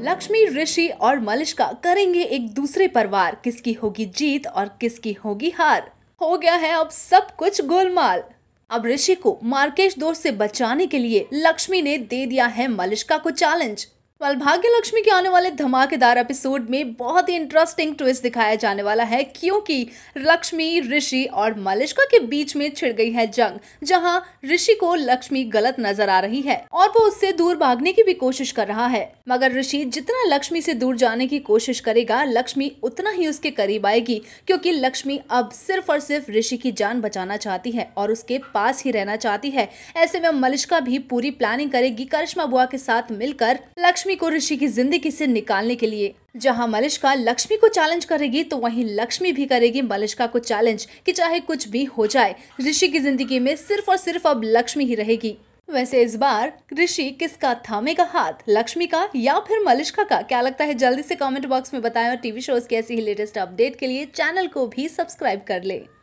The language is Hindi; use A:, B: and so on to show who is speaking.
A: लक्ष्मी ऋषि और मलिश्का करेंगे एक दूसरे पर वार किसकी होगी जीत और किसकी होगी हार हो गया है अब सब कुछ गोलमाल अब ऋषि को मार्केश दोष से बचाने के लिए लक्ष्मी ने दे दिया है मलिश्का को चैलेंज वाल भाग्य लक्ष्मी के आने वाले धमाकेदार एपिसोड में बहुत ही इंटरेस्टिंग ट्विस्ट दिखाया जाने वाला है क्योंकि लक्ष्मी ऋषि और मलिश्का के बीच में छिड़ गई है जंग जहां ऋषि को लक्ष्मी गलत नजर आ रही है और वो उससे दूर भागने की भी कोशिश कर रहा है मगर ऋषि जितना लक्ष्मी से दूर जाने की कोशिश करेगा लक्ष्मी उतना ही उसके करीब आएगी क्योंकि लक्ष्मी अब सिर्फ और सिर्फ ऋषि की जान बचाना चाहती है और उसके पास ही रहना चाहती है ऐसे में मलिश्का भी पूरी प्लानिंग करेगी करिश्मा बुआ के साथ मिलकर लक्ष्मी लक्ष्मी को ऋषि की जिंदगी से निकालने के लिए जहां मलिश्का लक्ष्मी को चैलेंज करेगी तो वहीं लक्ष्मी भी करेगी मलिश्का को चैलेंज कि चाहे कुछ भी हो जाए ऋषि की जिंदगी में सिर्फ और सिर्फ अब लक्ष्मी ही रहेगी वैसे इस बार ऋषि किसका थामेगा हाथ लक्ष्मी का या फिर मलिश्का का क्या लगता है जल्दी से कमेंट बॉक्स में बताएं और टीवी शोज के ऐसी ही लेटेस्ट अपडेट के लिए चैनल को भी सब्सक्राइब कर लें